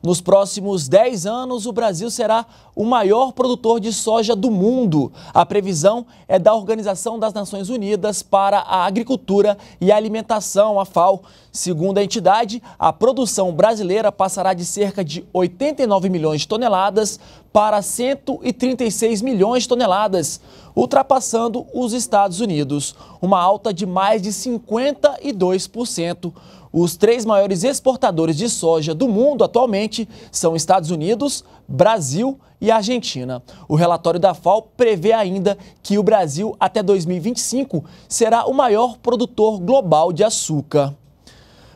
Nos próximos 10 anos, o Brasil será o maior produtor de soja do mundo. A previsão é da Organização das Nações Unidas para a Agricultura e a Alimentação, a FAO. Segundo a entidade, a produção brasileira passará de cerca de 89 milhões de toneladas para 136 milhões de toneladas, ultrapassando os Estados Unidos, uma alta de mais de 52%. Os três maiores exportadores de soja do mundo atualmente são Estados Unidos, Brasil e Argentina. O relatório da FAO prevê ainda que o Brasil, até 2025, será o maior produtor global de açúcar.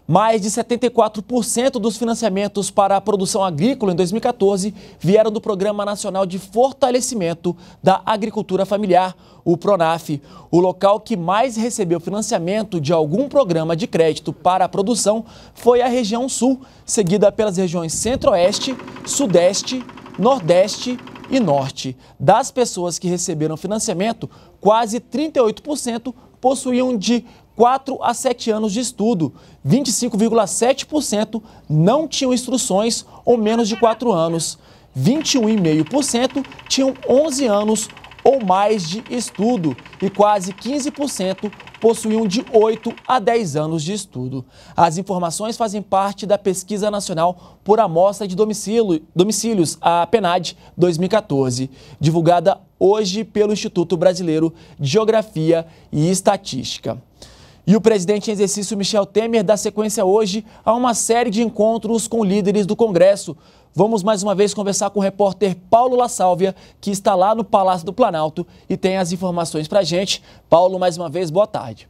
Mais de 74% dos financiamentos para a produção agrícola em 2014 vieram do Programa Nacional de Fortalecimento da Agricultura Familiar, o PRONAF. O local que mais recebeu financiamento de algum programa de crédito para a produção foi a região Sul, seguida pelas regiões Centro-Oeste, Sudeste, Nordeste e Norte. Das pessoas que receberam financiamento, quase 38% possuíam de 4 a 7 anos de estudo. 25,7% não tinham instruções ou menos de 4 anos. 21,5% tinham 11 anos ou mais de estudo e quase 15% possuíam de 8 a 10 anos de estudo. As informações fazem parte da Pesquisa Nacional por Amostra de Domicílios, a PENAD 2014, divulgada hoje pelo Instituto Brasileiro de Geografia e Estatística. E o presidente em exercício Michel Temer dá sequência hoje a uma série de encontros com líderes do Congresso. Vamos mais uma vez conversar com o repórter Paulo La Sálvia, que está lá no Palácio do Planalto e tem as informações para gente. Paulo, mais uma vez, boa tarde.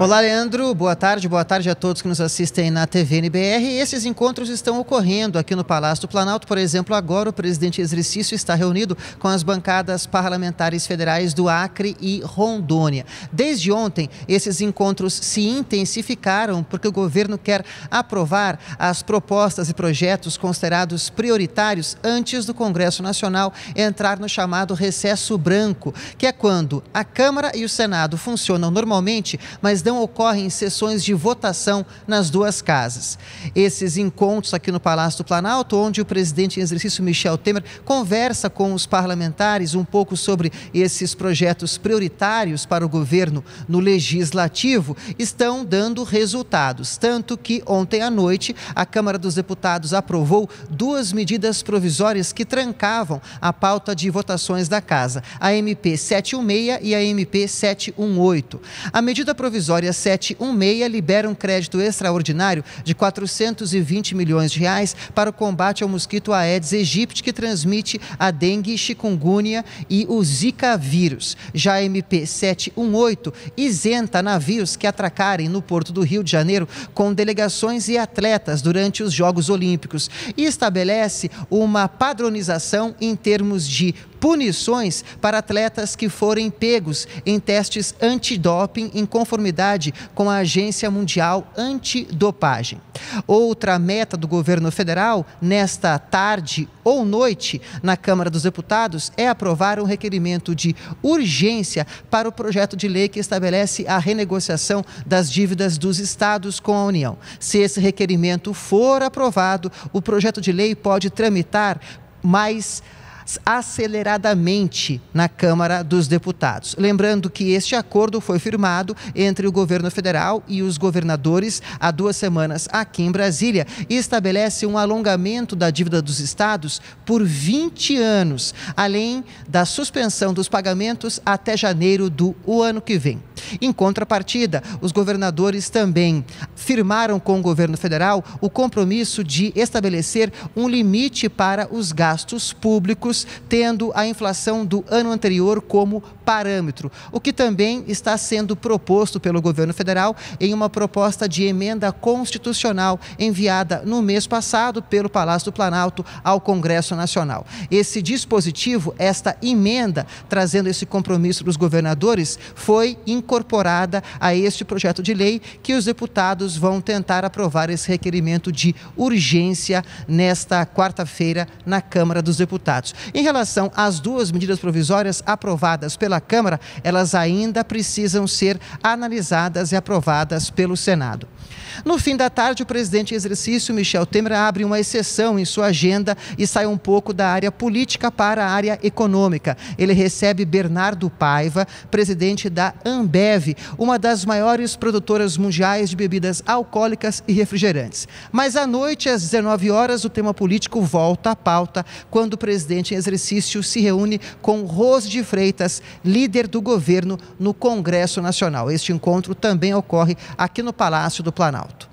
Olá, Leandro. Boa tarde, boa tarde a todos que nos assistem na TV NBR. Esses encontros estão ocorrendo aqui no Palácio do Planalto. Por exemplo, agora o presidente exercício está reunido com as bancadas parlamentares federais do Acre e Rondônia. Desde ontem, esses encontros se intensificaram porque o governo quer aprovar as propostas e projetos considerados prioritários antes do Congresso Nacional entrar no chamado recesso branco, que é quando a Câmara e o Senado funcionam normalmente, mas não ocorrem sessões de votação nas duas casas. Esses encontros aqui no Palácio do Planalto, onde o presidente em exercício Michel Temer conversa com os parlamentares um pouco sobre esses projetos prioritários para o governo no legislativo, estão dando resultados. Tanto que ontem à noite a Câmara dos Deputados aprovou duas medidas provisórias que trancavam a pauta de votações da casa, a MP 716 e a MP 718. A medida provisória Provisória 716 libera um crédito extraordinário de 420 milhões de reais para o combate ao mosquito Aedes aegypti, que transmite a dengue, chikungunya e o Zika vírus. Já a MP 718 isenta navios que atracarem no porto do Rio de Janeiro com delegações e atletas durante os Jogos Olímpicos e estabelece uma padronização em termos de punições para atletas que forem pegos em testes antidoping em conformidade com a Agência Mundial Antidopagem. Outra meta do governo federal, nesta tarde ou noite, na Câmara dos Deputados, é aprovar um requerimento de urgência para o projeto de lei que estabelece a renegociação das dívidas dos estados com a União. Se esse requerimento for aprovado, o projeto de lei pode tramitar mais aceleradamente na Câmara dos Deputados. Lembrando que este acordo foi firmado entre o governo federal e os governadores há duas semanas aqui em Brasília e estabelece um alongamento da dívida dos estados por 20 anos, além da suspensão dos pagamentos até janeiro do ano que vem. Em contrapartida, os governadores também firmaram com o governo federal o compromisso de estabelecer um limite para os gastos públicos, tendo a inflação do ano anterior como parâmetro, o que também está sendo proposto pelo governo federal em uma proposta de emenda constitucional enviada no mês passado pelo Palácio do Planalto ao Congresso Nacional. Esse dispositivo, esta emenda, trazendo esse compromisso dos governadores, foi incorporada a este projeto de lei que os deputados deputados vão tentar aprovar esse requerimento de urgência nesta quarta-feira na Câmara dos Deputados. Em relação às duas medidas provisórias aprovadas pela Câmara, elas ainda precisam ser analisadas e aprovadas pelo Senado. No fim da tarde, o presidente em exercício, Michel Temer, abre uma exceção em sua agenda e sai um pouco da área política para a área econômica. Ele recebe Bernardo Paiva, presidente da Ambev, uma das maiores produtoras mundiais de bebidas alcoólicas e refrigerantes. Mas à noite, às 19 horas, o tema político volta à pauta quando o presidente em exercício se reúne com Rose de Freitas, líder do governo, no Congresso Nacional. Este encontro também ocorre aqui no Palácio do Planalto Planalto.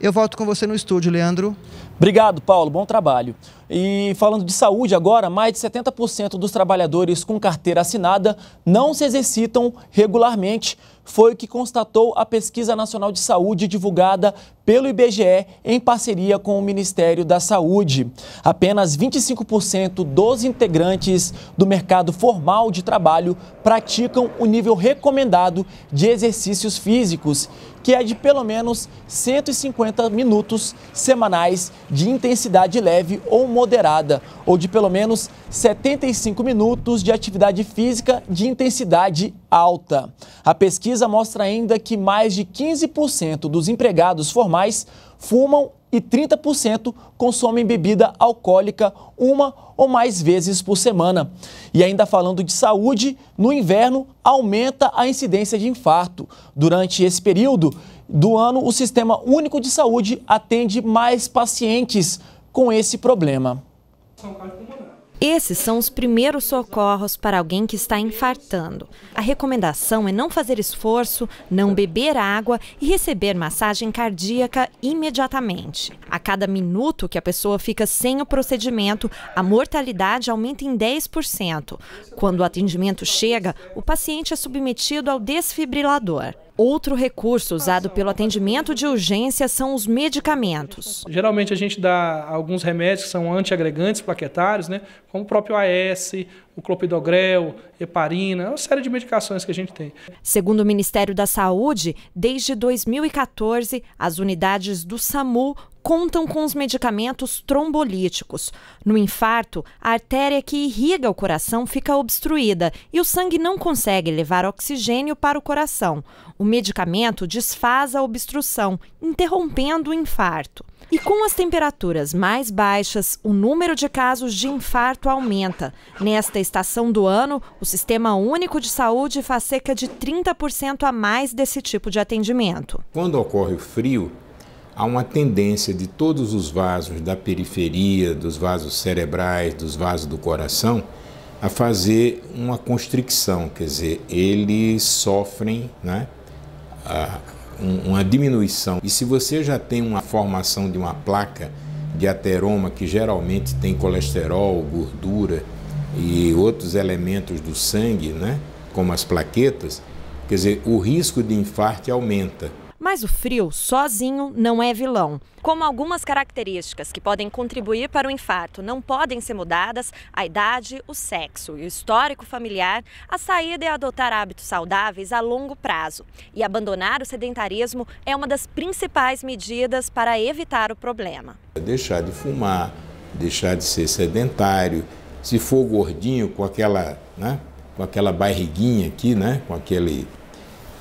Eu volto com você no estúdio, Leandro. Obrigado, Paulo. Bom trabalho. E falando de saúde agora, mais de 70% dos trabalhadores com carteira assinada não se exercitam regularmente. Foi o que constatou a Pesquisa Nacional de Saúde divulgada pelo IBGE em parceria com o Ministério da Saúde. Apenas 25% dos integrantes do mercado formal de trabalho praticam o nível recomendado de exercícios físicos, que é de pelo menos 150 minutos semanais de intensidade leve ou moderada, ou de pelo menos 75 minutos de atividade física de intensidade alta. A pesquisa mostra ainda que mais de 15% dos empregados formais fumam e 30% consomem bebida alcoólica uma ou mais vezes por semana. E ainda falando de saúde, no inverno aumenta a incidência de infarto. Durante esse período do ano, o Sistema Único de Saúde atende mais pacientes com esse problema. Esses são os primeiros socorros para alguém que está infartando. A recomendação é não fazer esforço, não beber água e receber massagem cardíaca imediatamente. A cada minuto que a pessoa fica sem o procedimento, a mortalidade aumenta em 10%. Quando o atendimento chega, o paciente é submetido ao desfibrilador. Outro recurso usado pelo atendimento de urgência são os medicamentos. Geralmente a gente dá alguns remédios que são antiagregantes plaquetários, né, como o próprio AS, o clopidogrel, heparina, uma série de medicações que a gente tem. Segundo o Ministério da Saúde, desde 2014, as unidades do SAMU contam com os medicamentos trombolíticos. No infarto, a artéria que irriga o coração fica obstruída e o sangue não consegue levar oxigênio para o coração. O medicamento desfaz a obstrução, interrompendo o infarto. E com as temperaturas mais baixas, o número de casos de infarto aumenta. Nesta estação do ano, o Sistema Único de Saúde faz cerca de 30% a mais desse tipo de atendimento. Quando ocorre o frio, há uma tendência de todos os vasos da periferia, dos vasos cerebrais, dos vasos do coração, a fazer uma constricção, quer dizer, eles sofrem né, uma diminuição. E se você já tem uma formação de uma placa de ateroma, que geralmente tem colesterol, gordura, e outros elementos do sangue, né, como as plaquetas, quer dizer, o risco de infarto aumenta. Mas o frio, sozinho, não é vilão. Como algumas características que podem contribuir para o infarto não podem ser mudadas, a idade, o sexo e o histórico familiar, a saída é adotar hábitos saudáveis a longo prazo. E abandonar o sedentarismo é uma das principais medidas para evitar o problema. Deixar de fumar, deixar de ser sedentário, se for gordinho com aquela, né, com aquela barriguinha aqui, né, com aquele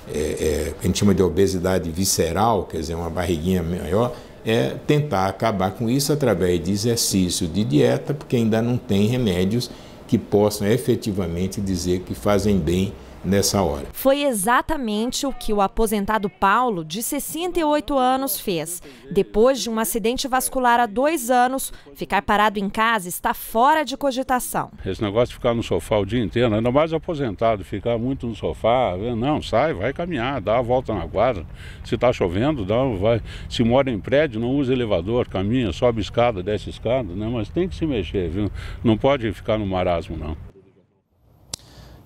é, é, a gente chama de obesidade visceral, quer dizer, uma barriguinha maior, é tentar acabar com isso através de exercício, de dieta, porque ainda não tem remédios que possam efetivamente dizer que fazem bem nessa hora. Foi exatamente o que o aposentado Paulo, de 68 anos, fez. Depois de um acidente vascular há dois anos, ficar parado em casa está fora de cogitação. Esse negócio de ficar no sofá o dia inteiro, ainda mais aposentado, ficar muito no sofá, não, sai, vai caminhar, dá a volta na quadra. Se está chovendo, dá, vai. Se mora em prédio, não usa elevador, caminha, sobe escada, desce escada, né? mas tem que se mexer, viu? Não pode ficar no marasmo, não.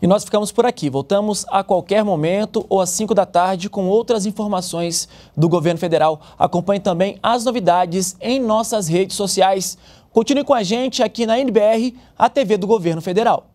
E nós ficamos por aqui. Voltamos a qualquer momento ou às 5 da tarde com outras informações do governo federal. Acompanhe também as novidades em nossas redes sociais. Continue com a gente aqui na NBR, a TV do governo federal.